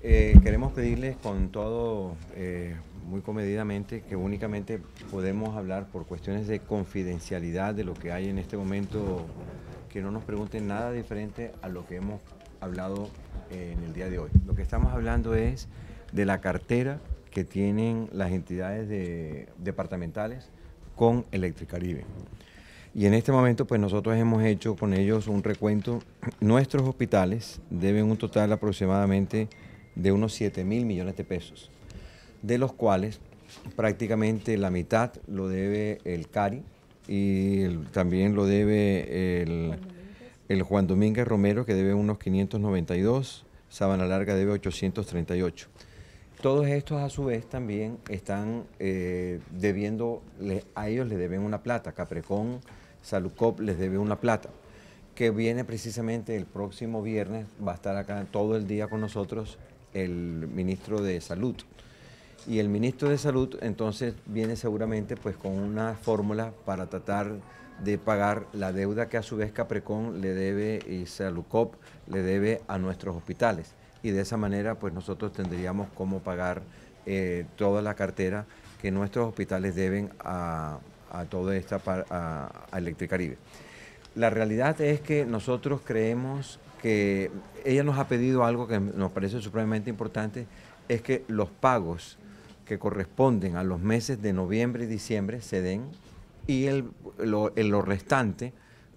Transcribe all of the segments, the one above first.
Eh, queremos pedirles con todo, eh, muy comedidamente, que únicamente podemos hablar por cuestiones de confidencialidad de lo que hay en este momento, que no nos pregunten nada diferente a lo que hemos hablado eh, en el día de hoy. Lo que estamos hablando es de la cartera que tienen las entidades departamentales con Electricaribe. Y en este momento, pues nosotros hemos hecho con ellos un recuento. Nuestros hospitales deben un total aproximadamente de unos 7 mil millones de pesos, de los cuales prácticamente la mitad lo debe el CARI y también lo debe el, Juan Domínguez Romero, que debe unos 592, Sabana Larga debe 838. Todos estos a su vez también están eh, debiendo, a ellos les deben una plata, Caprecón, Salucop les debe una plata, que viene precisamente el próximo viernes, va a estar acá todo el día con nosotros el ministro de Salud. Y el ministro de Salud entonces viene seguramente pues con una fórmula para tratar de pagar la deuda que a su vez Caprecon le debe y Salucop le debe a nuestros hospitales. Y de esa manera pues nosotros tendríamos cómo pagar eh, toda la cartera que nuestros hospitales deben a, a toda esta a, a Electricaribe. La realidad es que nosotros creemos que ella nos ha pedido algo que nos parece supremamente importante, es que los pagos que corresponden a los meses de noviembre y diciembre se den y en lo, lo restante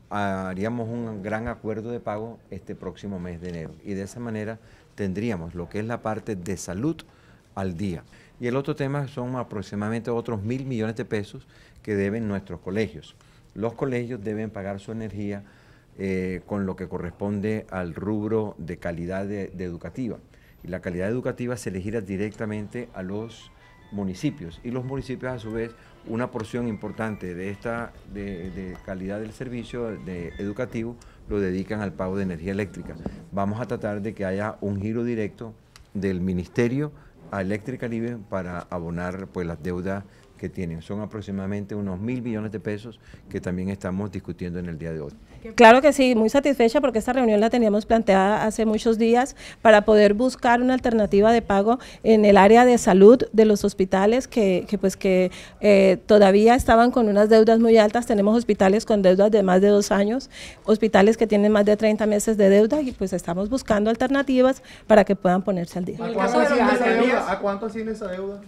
haríamos un gran acuerdo de pago este próximo mes de enero. Y de esa manera tendríamos lo que es la parte de salud al día. Y el otro tema son aproximadamente otros mil millones de pesos que deben nuestros colegios. Los colegios deben pagar su energía eh, con lo que corresponde al rubro de calidad de, educativa. Y la calidad educativa se le gira directamente a los municipios y los municipios a su vez una porción importante de esta de, calidad del servicio de, educativo lo dedican al pago de energía eléctrica. Vamos a tratar de que haya un giro directo del Ministerio a Eléctrica Libre para abonar pues las deudas que tienen. Son aproximadamente unos mil millones de pesos que también estamos discutiendo en el día de hoy. Claro que sí, muy satisfecha porque esta reunión la teníamos planteada hace muchos días para poder buscar una alternativa de pago en el área de salud de los hospitales que, pues que eh, todavía estaban con unas deudas muy altas. Tenemos hospitales con deudas de más de dos años, hospitales que tienen más de 30 meses de deuda y pues estamos buscando alternativas para que puedan ponerse al día. ¿A cuánto asciende esa deuda?